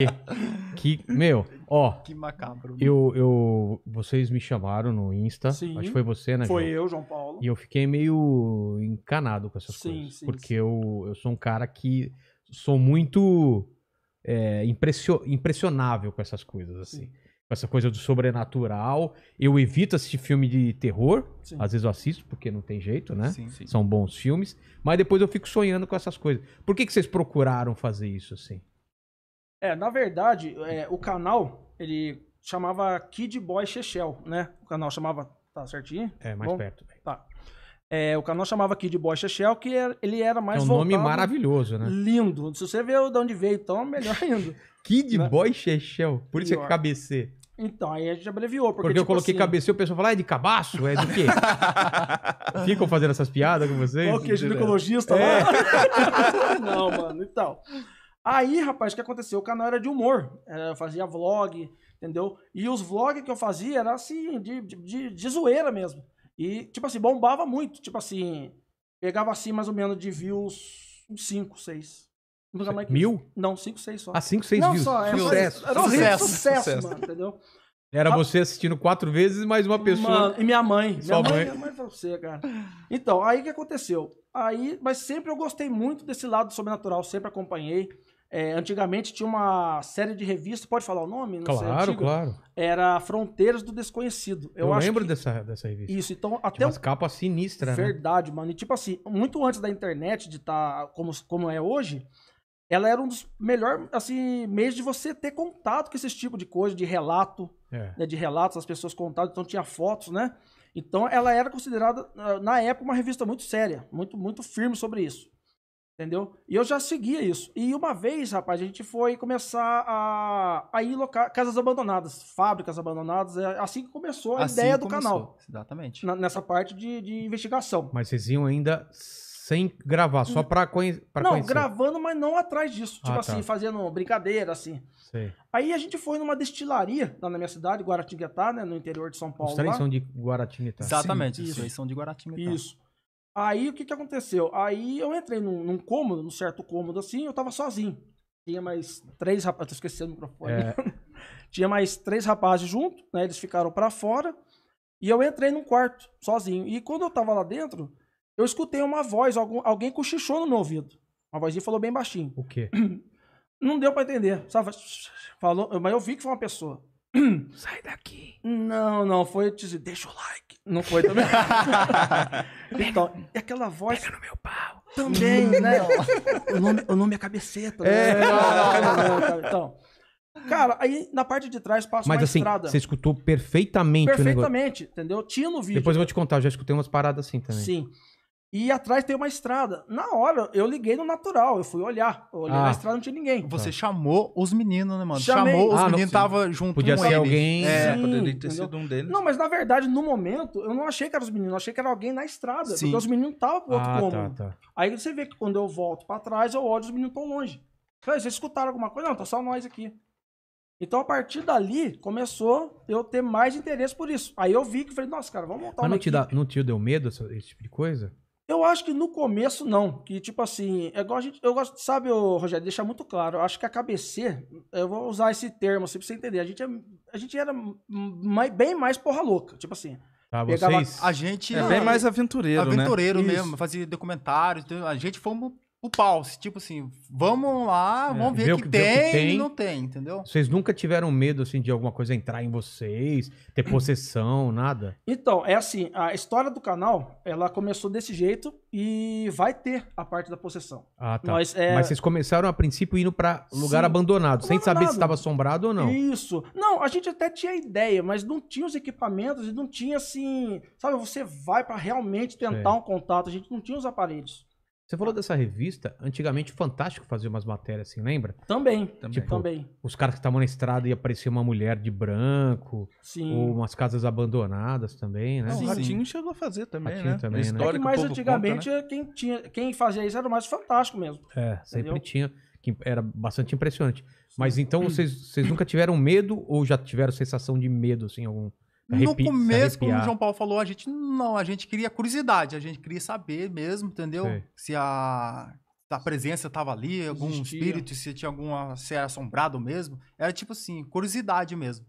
que, meu, ó. Que macabro. Né? Eu, eu, vocês me chamaram no Insta. Sim, acho que foi você, né? Foi João? eu, João Paulo. E eu fiquei meio encanado com essas sim, coisas. Sim, porque sim. Eu, eu sou um cara que sou muito é, impressionável com essas coisas, assim. Com essa coisa do sobrenatural. Eu evito assistir filme de terror. Às vezes eu assisto, porque não tem jeito, né? São bons filmes. Mas depois eu fico sonhando com essas coisas. Por que, que vocês procuraram fazer isso, assim? É, na verdade, é, o canal, ele chamava Kid Boy Shechel, né? O canal chamava... Tá certinho? É, mais Bom, perto. Tá. É, o canal chamava Kid Boy Shechel, que era, ele era mais voltado... É um voltado, nome maravilhoso, né? Lindo. Se você vê de onde veio, então, melhor ainda. Kid né? Boy Shechel. Por isso é Pior. é KBC. Então, aí a gente abreviou. Porque, porque tipo eu coloquei assim... e o pessoal fala, ah, é de cabaço? É do quê? Ficam fazendo essas piadas com vocês? Ok, ginecologista é. lá. Não, mano, então. Aí, rapaz, o que aconteceu? O canal era de humor. Eu fazia vlog, entendeu? E os vlogs que eu fazia era assim, de, de, de zoeira mesmo. E, tipo assim, bombava muito. Tipo assim, pegava assim mais ou menos de views 5, 6. Mil? Não, 5, 6 só. Ah, 5, 6 views. Só, era, sucesso. Era sucesso, sucesso, sucesso. mano, entendeu? Era você assistindo quatro vezes mais uma pessoa. Mano, e minha mãe. Sua minha mãe, mãe. Minha mãe você, cara. Então, aí o que aconteceu? Aí, mas sempre eu gostei muito desse lado sobrenatural, sempre acompanhei. É, antigamente tinha uma série de revistas, pode falar o nome? Não claro, sei, claro. Era Fronteiras do Desconhecido. Eu, Eu lembro que... dessa, dessa revista. Isso, então até. umas capas sinistras, né? Verdade, mano. E tipo assim, muito antes da internet de estar tá como, como é hoje, ela era um dos melhores assim, meios de você ter contato com esses tipo de coisa, de relato, é. né, de relatos, as pessoas contavam, então tinha fotos, né? Então ela era considerada, na época, uma revista muito séria, muito, muito firme sobre isso. Entendeu? E eu já seguia isso. E uma vez, rapaz, a gente foi começar a, a ir loca... casas abandonadas, fábricas abandonadas. É assim que começou a assim ideia do começou, canal. Exatamente. Na, nessa parte de, de investigação. Mas vocês iam ainda sem gravar, só hum. pra, conhe pra não, conhecer? Não, gravando, mas não atrás disso. Tipo ah, tipo tá. assim, fazendo brincadeira, assim. Sei. Aí a gente foi numa destilaria lá na minha cidade, Guaratinguetá, né? No interior de São Paulo. Os três lá. são de Guaratinguetá. Exatamente, Sim, isso. três são de Guaratinguetá. Isso. Aí o que, que aconteceu? Aí eu entrei num, num cômodo, num certo cômodo assim, eu tava sozinho. Tinha mais três rapazes, tô esquecendo o microfone. É. Tinha mais três rapazes junto, né? Eles ficaram para fora. E eu entrei num quarto, sozinho. E quando eu tava lá dentro, eu escutei uma voz, algum, alguém cochichou no meu ouvido. Uma vozinha falou bem baixinho. O quê? Não deu para entender. falou, mas eu vi que foi uma pessoa. Sai daqui. Não, não, foi dizer, deixa o like. Não foi também. então, e aquela voz. Pega no meu pau. Também, né? o, nome, o nome é cabeceta. Né? É. Né? Não, não, não, então. Cara, aí na parte de trás passa Mas, uma assim, estrada. Você escutou perfeitamente. Perfeitamente, entendeu? Tinha no vídeo. Depois eu vou te contar, eu já escutei umas paradas assim também. Sim. E atrás tem uma estrada. Na hora, eu liguei no natural, eu fui olhar. Eu olhei Ah. na estrada, não tinha ninguém. Você chamou os meninos, né, mano? Chamei. Chamou, os Ah, meninos sim. tava junto Podia com ser alguém. É, né? Sim, poderia ter entendeu? sido um deles. Não, mas na verdade, no momento, eu não achei que eram os meninos, eu achei que era alguém na estrada. Sim. Porque os meninos estavam pro outro Ah, tá, cômodo. tá, tá. Aí você vê que quando eu volto pra trás, eu olho os meninos tão longe. vocês escutaram alguma coisa? Não, tá só nós aqui. Então, a partir dali, começou eu ter mais interesse por isso. Aí eu vi que falei, nossa, cara, vamos montar Mas uma não te, dá, não te deu medo esse tipo de coisa? Eu acho que no começo não, que tipo assim, é igual a gente, eu gosto, sabe, Rogério, deixar muito claro, eu acho que a KBC, eu vou usar esse termo assim pra você entender, a gente, é, a gente era mais, bem mais porra louca, tipo assim. Ah, pegava... A gente... É, é bem mais aventureiro, né? Aventureiro né? mesmo, fazia documentários, então, a gente fomos o pau. Tipo assim, vamos lá, é, vamos ver, ver o que, tem, que tem e não tem, entendeu? Vocês nunca tiveram medo, assim, de alguma coisa entrar em vocês, ter possessão, nada? Então, é assim, a história do canal, ela começou desse jeito e vai ter a parte da possessão. Ah, tá. Nós, é... Mas vocês começaram, a princípio, indo para lugar Sim, abandonado, sem abandonado. saber se estava assombrado ou não. Isso. Não, a gente até tinha ideia, mas não tinha os equipamentos e não tinha, assim... Sabe, você vai para realmente tentar um contato. A gente não tinha os aparelhos. Você falou dessa revista, antigamente Fantástico fazia umas matérias assim, lembra? Também, também. Tipo, também. Os caras que estavam na estrada e aparecia uma mulher de branco. Sim. Ou umas casas abandonadas também, né? sim, o Ratinho sim. chegou a fazer também, Ratinho né? também, né? É que mais antigamente conta, né? É quem, tinha, quem fazia isso era mais Fantástico mesmo. É, sempre entendeu? tinha. Que era bastante impressionante. Mas então vocês, vocês nunca tiveram medo ou já tiveram sensação de medo, assim, algum Arrepi no começo, como o João Paulo falou, a gente não, a gente queria curiosidade, a gente queria saber mesmo, entendeu? Sei. Se a, a presença estava ali, algum Existia. espírito, se tinha alguma, se era assombrado mesmo. Era tipo assim, curiosidade mesmo.